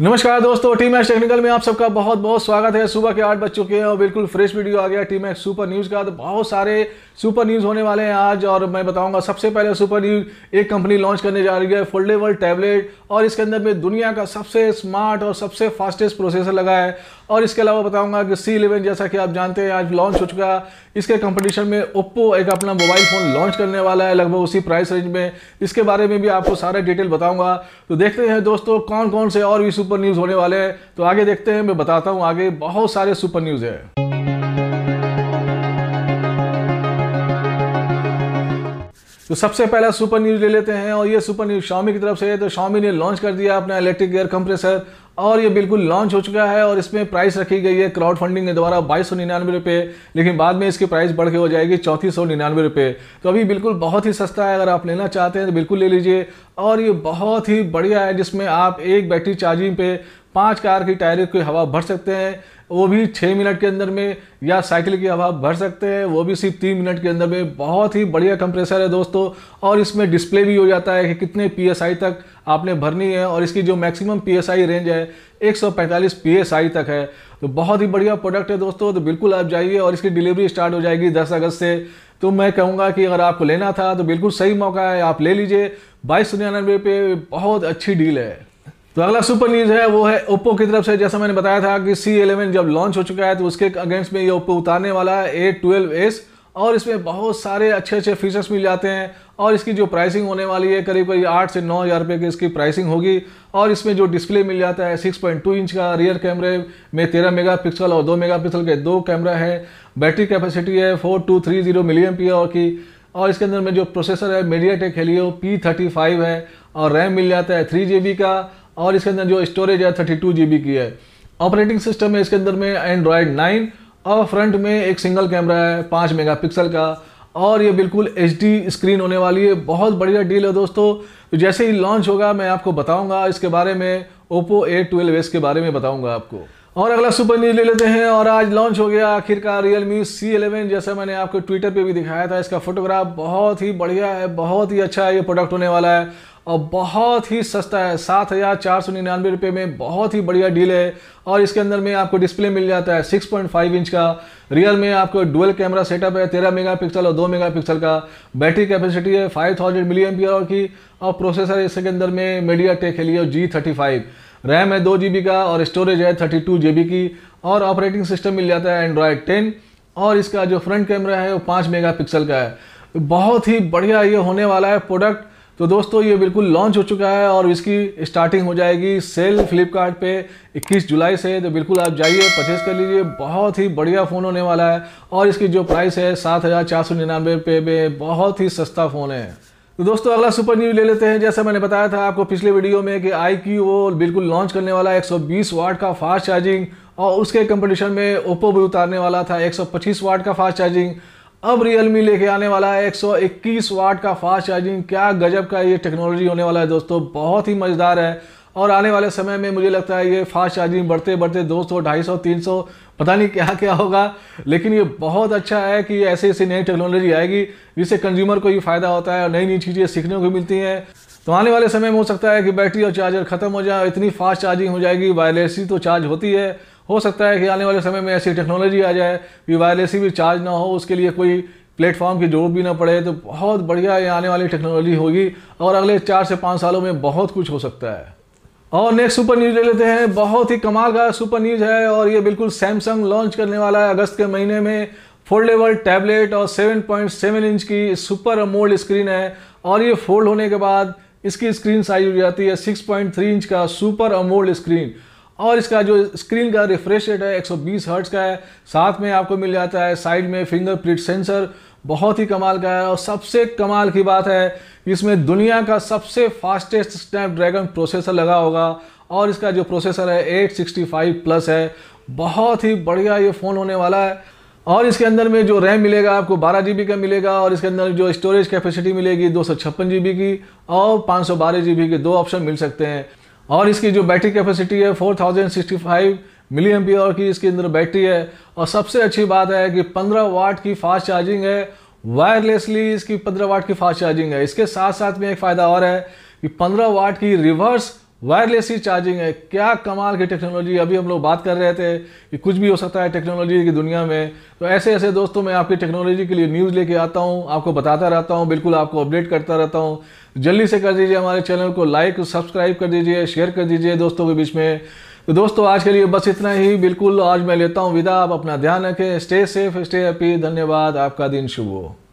नमस्कार दोस्तों team x technical में आप सबका बहुत बहुत स्वागत है सुबह के आठ बज चुके हैं और बिल्कुल फ्रेश वीडियो आ गया टीम एक्स सुपर न्यूज़ का तो बहुत सारे सुपर न्यूज़ होने वाले हैं आज और मैं बताऊंगा सबसे पहले सुपर न्यूज़ एक कंपनी लॉन्च करने जा रही है फोल्डेबल टैबलेट और इसके अंदर में दुनिया का सबसे स्मार्ट और सबसे फास्टेस्ट प्रोसेसर लगा है और इसके अलावा बताऊंगा कि सी इलेवन जैसा कि आप जानते हैं आज लॉन्च हो चुका है इसके कंपटीशन में ओप्पो एक अपना मोबाइल फ़ोन लॉन्च करने वाला है लगभग उसी प्राइस रेंज में इसके बारे में भी आपको सारे डिटेल बताऊंगा तो देखते हैं दोस्तों कौन कौन से और भी सुपर न्यूज़ होने वाले हैं तो आगे देखते हैं मैं बताता हूँ आगे बहुत सारे सुपर न्यूज़ है तो सबसे पहला सुपर न्यूज़ ले लेते हैं और ये सुपर न्यूज़ शॉमी की तरफ से है तो शॉमी ने लॉन्च कर दिया अपना इलेक्ट्रिक एयर कंप्रेसर और ये बिल्कुल लॉन्च हो चुका है और इसमें प्राइस रखी गई है क्राउड फंडिंग के द्वारा बाईस सौ निन्यानवे रुपये लेकिन बाद में इसकी प्राइस बढ़ के हो जाएगी चौंतीस सौ निन्यानवे रुपये तो अभी बिल्कुल बहुत ही सस्ता है अगर आप लेना चाहते हैं तो बिल्कुल ले लीजिए और ये बहुत ही बढ़िया है जिसमें आप एक बैटरी चार्जिंग पे पाँच कार की टायर की हवा भर सकते हैं वो भी छः मिनट के अंदर में या साइकिल की हवा भर सकते हैं वो भी सिर्फ तीन मिनट के अंदर में बहुत ही बढ़िया कंप्रेसर है दोस्तों और इसमें डिस्प्ले भी हो जाता है कि कितने पी तक आपने भरनी है और इसकी जो मैक्सिमम पी रेंज है 145 पी तक है तो बहुत ही बढ़िया प्रोडक्ट है दोस्तों तो बिल्कुल आप जाइए और इसकी डिलीवरी स्टार्ट हो जाएगी दस अगस्त से तो मैं कहूँगा कि अगर आपको लेना था तो बिल्कुल सही मौका है आप ले लीजिए बाईस सौ निन्यानवे पे बहुत अच्छी डील है तो अगला सुपर न्यूज़ है वो है ओप्पो की तरफ से जैसा मैंने बताया था कि सी एलेवन जब लॉन्च हो चुका है तो उसके अगेंस्ट में ये ओप्पो उतारने वाला है ए ट्वेल्व एस और इसमें बहुत सारे अच्छे अच्छे फीचर्स मिल जाते हैं और इसकी जो प्राइसिंग होने वाली है करीब करीब आठ से नौ हज़ार रुपये की इसकी प्राइसिंग होगी और इसमें जो डिस्प्ले मिल जाता है 6.2 इंच का रियर कैमरे में 13 मेगापिक्सल और 2 मेगापिक्सल के दो कैमरा है बैटरी कैपेसिटी है four two three zero million P और की और इसके अंदर में जो प्रोसेसर है MediaTek Helio P thirty five है और रैम मिल जाता है थ्री जी बी का और इसके अंदर जो स्टोरेज है थर्टी टू की है ऑपरेटिंग सिस्टम है इसके अंदर में एंड्रॉयड नाइन और फ्रंट में एक सिंगल कैमरा है पाँच मेगापिक्सल का और ये बिल्कुल एच स्क्रीन होने वाली है बहुत बढ़िया डील है दोस्तों तो जैसे ही लॉन्च होगा मैं आपको बताऊंगा इसके बारे में ओप्पो ए ट्वेल्व के बारे में बताऊंगा आपको और अगला सुपर न्यूज ले लेते हैं और आज लॉन्च हो गया आखिरकार रियल मी सी एलेवन जैसा मैंने आपको ट्विटर पे भी दिखाया था इसका फोटोग्राफ बहुत ही बढ़िया है बहुत ही अच्छा है ये प्रोडक्ट होने वाला है और बहुत ही सस्ता है सात हज़ार चार सौ निन्यानवे रुपये में बहुत ही बढ़िया डील है और इसके अंदर में आपको डिस्प्ले मिल जाता है सिक्स पॉइंट फाइव इंच का रियल में आपको डुअल कैमरा सेटअप है तेरह मेगा पिक्सल और दो मेगा पिक्सल का बैटरी कैपेसिटी है फाइव थाउजेंड मिली एम की और प्रोसेसर इसके अंदर में मीडिया टेक है लिए जी थर्टी फाइव रैम है दो जी बी का और स्टोरेज है थर्टी टू जी बी की और ऑपरेटिंग सिस्टम मिल जाता है एंड्रॉयड टेन और इसका जो फ्रंट कैमरा है वो पाँच मेगा पिक्सल का है बहुत ही बढ़िया ये होने वाला है प्रोडक्ट तो दोस्तों ये बिल्कुल लॉन्च हो चुका है और इसकी स्टार्टिंग हो जाएगी सेल फ्लिपकार्ट पे 21 जुलाई से तो बिल्कुल आप जाइए परचेज़ कर लीजिए बहुत ही बढ़िया फ़ोन होने वाला है और इसकी जो प्राइस है सात हज़ार चार सौ निन्यानवे पे में बहुत ही सस्ता फ़ोन है तो दोस्तों अगला सुपर न्यूज ले लेते हैं जैसा मैंने बताया था आपको पिछले वीडियो में कि आई वो बिल्कुल लॉन्च करने वाला है बीस वाट का फास्ट चार्जिंग और उसके कंपटीशन में ओप्पो भी उतारने वाला था पच्चीस वाट का फास्ट चार्जिंग अब Realme लेके आने वाला है 121 वाट का फास्ट चार्जिंग क्या गजब का ये टेक्नोलॉजी होने वाला है दोस्तों बहुत ही मज़ेदार है और आने वाले समय में मुझे लगता है ये फास्ट चार्जिंग बढ़ते बढ़ते 200, 250, 300 पता नहीं क्या क्या होगा लेकिन ये बहुत अच्छा है कि ऐसे ऐसी नई टेक्नोलॉजी आएगी जिससे कंज्यूमर को ये फ़ायदा होता है और नई नई चीज़ें सीखने को मिलती हैं तो आने वाले समय में हो सकता है कि बैटरी और चार्जर ख़त्म हो जाए इतनी फास्ट चार्जिंग हो जाएगी वायरलेस ही तो चार्ज होती है हो सकता है कि आने वाले समय में ऐसी टेक्नोलॉजी आ जाए कि वायरलेस भी चार्ज ना हो उसके लिए कोई प्लेटफॉर्म की जरूरत भी ना पड़े तो बहुत बढ़िया ये आने वाली टेक्नोलॉजी होगी और अगले चार से पाँच सालों में बहुत कुछ हो सकता है और नेक्स्ट सुपर न्यूज ले लेते हैं बहुत ही कमाल का सुपर न्यूज है और ये बिल्कुल सैमसंग लॉन्च करने वाला है अगस्त के महीने में फोल्डेबल टैबलेट और 7.7 इंच की सुपर अमोल्ड स्क्रीन है और ये फोल्ड होने के बाद इसकी स्क्रीन साइज हो जाती है 6.3 इंच का सुपर अमोल्ड स्क्रीन और इसका जो स्क्रीन का रिफ्रेश रेट है 120 हर्ट्ज़ का है साथ में आपको मिल जाता है साइड में फिंगरप्रिंट सेंसर बहुत ही कमाल का है और सबसे कमाल की बात है इसमें दुनिया का सबसे फास्टेस्ट स्नैपड्रैगन प्रोसेसर लगा होगा और इसका जो प्रोसेसर है 865 प्लस है बहुत ही बढ़िया ये फ़ोन होने वाला है और इसके अंदर में जो रैम मिलेगा आपको बारह जी का मिलेगा और इसके अंदर जो स्टोरेज कैपेसिटी मिलेगी दो सौ की और पाँच सौ के दो ऑप्शन मिल सकते हैं और इसकी जो बैटरी कैपेसिटी है 4065 मिली एम की इसके अंदर बैटरी है और सबसे अच्छी बात है कि 15 वाट की फास्ट चार्जिंग है वायरलेसली इसकी 15 वाट की फास्ट चार्जिंग है इसके साथ साथ में एक फ़ायदा और है कि 15 वाट की रिवर्स वायरलेस ही चार्जिंग है क्या कमाल की टेक्नोलॉजी अभी हम लोग बात कर रहे थे कि कुछ भी हो सकता है टेक्नोलॉजी की दुनिया में तो ऐसे ऐसे दोस्तों मैं आपकी टेक्नोलॉजी के लिए न्यूज़ लेके आता हूँ आपको बताता रहता हूँ बिल्कुल आपको अपडेट करता रहता हूँ जल्दी से कर दीजिए हमारे चैनल को लाइक सब्सक्राइब कर दीजिए शेयर कर दीजिए दोस्तों के बीच में तो दोस्तों आज के लिए बस इतना ही बिल्कुल आज मैं लेता हूँ विदा आप अपना ध्यान रखें स्टे सेफ स्टे हैप्पी धन्यवाद आपका दिन शुभ हो